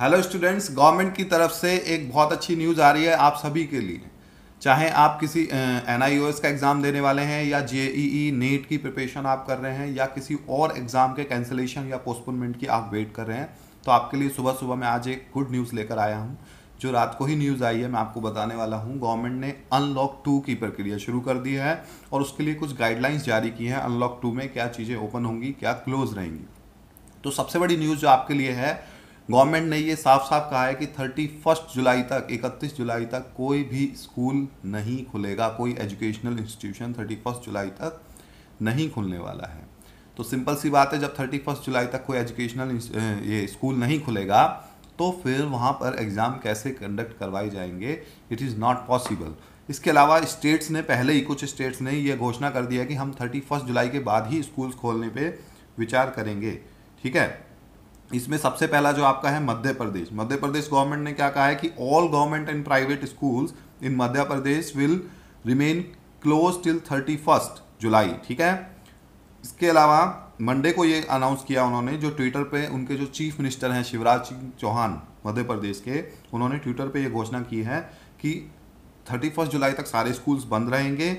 hello students government की तरफ से एक बहुत अच्छी न्यूज़ आ रही है आप सभी के लिए चाहे आप किसी एन uh, का एग्ज़ाम देने वाले हैं या जे ई नेट की प्रिपरेशन आप कर रहे हैं या किसी और एग्ज़ाम के कैंसिलेशन या पोस्टपोनमेंट की आप वेट कर रहे हैं तो आपके लिए सुबह सुबह मैं आज एक गुड न्यूज़ लेकर आया हूँ जो रात को ही न्यूज़ आई है मैं आपको बताने वाला हूँ गवर्नमेंट ने अनलॉक टू की प्रक्रिया शुरू कर दी है और उसके लिए कुछ गाइडलाइंस जारी की हैं अनलॉक टू में क्या चीज़ें ओपन होंगी क्या क्लोज रहेंगी तो सबसे बड़ी न्यूज़ जो आपके लिए है गवर्नमेंट ने ये साफ साफ कहा है कि थर्टी फर्स्ट जुलाई तक इकतीस जुलाई तक कोई भी स्कूल नहीं खुलेगा कोई एजुकेशनल इंस्टीट्यूशन थर्टी फर्स्ट जुलाई तक नहीं खुलने वाला है तो सिंपल सी बात है जब थर्टी फर्स्ट जुलाई तक कोई एजुकेशनल ये स्कूल नहीं खुलेगा तो फिर वहाँ पर एग्ज़ाम कैसे कंडक्ट करवाए जाएंगे इट इज़ नॉट पॉसिबल इसके अलावा स्टेट्स ने पहले ही कुछ स्टेट्स ने यह घोषणा कर दिया कि हम थर्टी फर्स्ट जुलाई के बाद ही स्कूल्स खोलने पर विचार करेंगे ठीक है इसमें सबसे पहला जो आपका है मध्य प्रदेश मध्य प्रदेश गवर्नमेंट ने क्या कहा है कि all government and private schools in Madhya Pradesh will remain close till thirty first July ठीक है इसके अलावा मंडे को ये अनाउंस किया उन्होंने जो ट्विटर पे उनके जो चीफ मिनिस्टर हैं शिवराज सिंह चौहान मध्य प्रदेश के उन्होंने ट्विटर पे ये घोषणा की है कि थर्टी फर्स्ट जुलाई तक सारे स्कूल्स बंद रहेंगे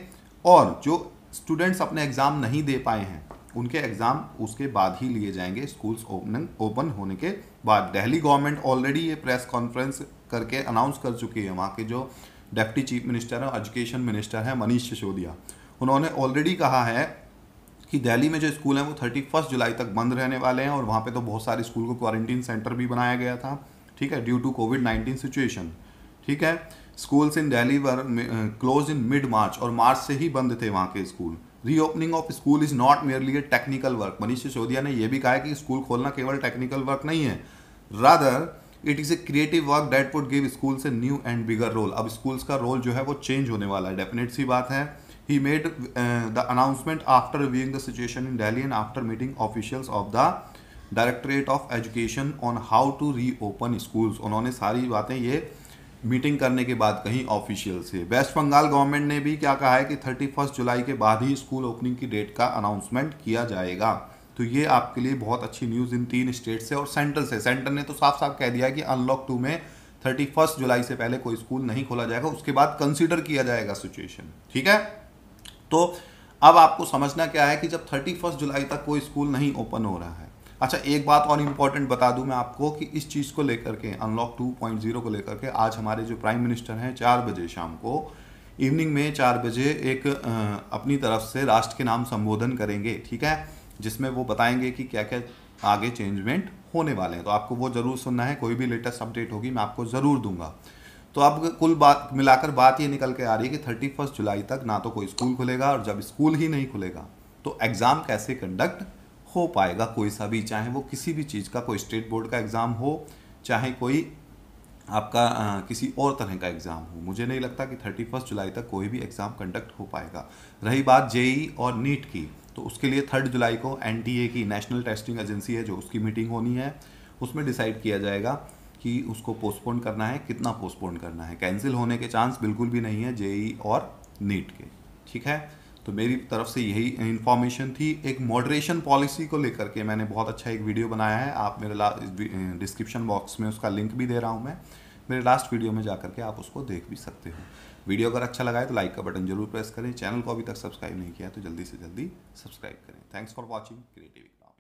और जो स्टूडेंट्स अपने एग्ज़ाम नहीं दे पाए हैं उनके एग्ज़ाम उसके बाद ही लिए जाएंगे स्कूल्स ओपनिंग ओपन होने के बाद दिल्ली गवर्नमेंट ऑलरेडी ये प्रेस कॉन्फ्रेंस करके अनाउंस कर चुकी है वहाँ के जो डेप्टी चीफ मिनिस्टर हैं एजुकेशन मिनिस्टर हैं मनीष सिसोदिया उन्होंने ऑलरेडी कहा है कि दिल्ली में जो स्कूल हैं वो थर्टी फर्स्ट जुलाई तक बंद रहने वाले हैं और वहाँ पर तो बहुत सारे स्कूल को क्वारंटीन सेंटर भी बनाया गया था ठीक है due to COVID nineteen situation ठीक है schools in Delhi were close in mid March और मार्च से ही बंद थे वहाँ के school reopening of school is not merely a technical work Manish Sisodia ने यह भी कहा है कि स्कूल खोलना केवल टेक्निकल वर्क नहीं है rather it is a creative work that would give school a new and bigger role अब स्कूल्स का रोल जो है वो चेंज होने वाला है डेफिनेट सी बात है he made the announcement after reviewing the situation in Delhi and after meeting officials of the directorate of education on how to reopen schools उन्होंने सारी बातें ये मीटिंग करने के बाद कहीं ऑफिशियल से वेस्ट बंगाल गवर्नमेंट ने भी क्या कहा है कि थर्टी फर्स्ट जुलाई के बाद ही स्कूल ओपनिंग की डेट का अनाउंसमेंट किया जाएगा तो ये आपके लिए बहुत अच्छी न्यूज़ इन तीन स्टेट से और सेंट्रल से सेंटर ने तो साफ साफ कह दिया कि अनलॉक टू में थर्टी फर्स्ट जुलाई से पहले कोई स्कूल नहीं खोला जाएगा उसके बाद कंसिडर किया जाएगा सिचुएशन ठीक है तो अब आपको समझना क्या है कि जब थर्टी फर्स्ट जुलाई तक कोई स्कूल नहीं ओपन हो रहा है अच्छा एक बात और इम्पॉर्टेंट बता दूं मैं आपको कि इस चीज़ को लेकर के अनलॉक 2.0 को लेकर के आज हमारे जो प्राइम मिनिस्टर हैं चार बजे शाम को इवनिंग में चार बजे एक अपनी तरफ से राष्ट्र के नाम संबोधन करेंगे ठीक है जिसमें वो बताएंगे कि क्या क्या आगे चेंजमेंट होने वाले हैं तो आपको वो ज़रूर सुनना है कोई भी लेटेस्ट अपडेट होगी मैं आपको ज़रूर दूंगा तो अब कुल बात मिलाकर बात ये निकल के आ रही है कि थर्टी फर्स्ट जुलाई तक ना तो कोई स्कूल खुलेगा और जब स्कूल ही नहीं खुलेगा तो एग्ज़ाम कैसे कंडक्ट हो पाएगा कोई सा भी चाहे वो किसी भी चीज़ का कोई स्टेट बोर्ड का एग्ज़ाम हो चाहे कोई आपका आ, किसी और तरह का एग्ज़ाम हो मुझे नहीं लगता कि थर्टी फर्स्ट जुलाई तक कोई भी एग्ज़ाम कंडक्ट हो पाएगा रही बात जेई और नीट की तो उसके लिए थर्ड जुलाई को एन की नेशनल टेस्टिंग एजेंसी है जो उसकी मीटिंग होनी है उसमें डिसाइड किया जाएगा कि उसको पोस्टपोन करना है कितना पोस्टपोन करना है कैंसिल होने के चांस बिल्कुल भी नहीं है जेई और नीट के ठीक है तो मेरी तरफ से यही इन्फॉर्मेशन थी एक मॉडरेशन पॉलिसी को लेकर के मैंने बहुत अच्छा एक वीडियो बनाया है आप मेरे डिस्क्रिप्शन बॉक्स में उसका लिंक भी दे रहा हूँ मैं मेरे लास्ट वीडियो में जा करके आप उसको देख भी सकते हो वीडियो अगर अच्छा लगा है तो लाइक का बटन जरूर प्रेस करें चैनल को अभी तक सब्सक्राइब नहीं किया तो जल्दी से जल्दी सब्सक्राइब करें थैंक्स फॉर वॉचिंग क्रिएटिविटी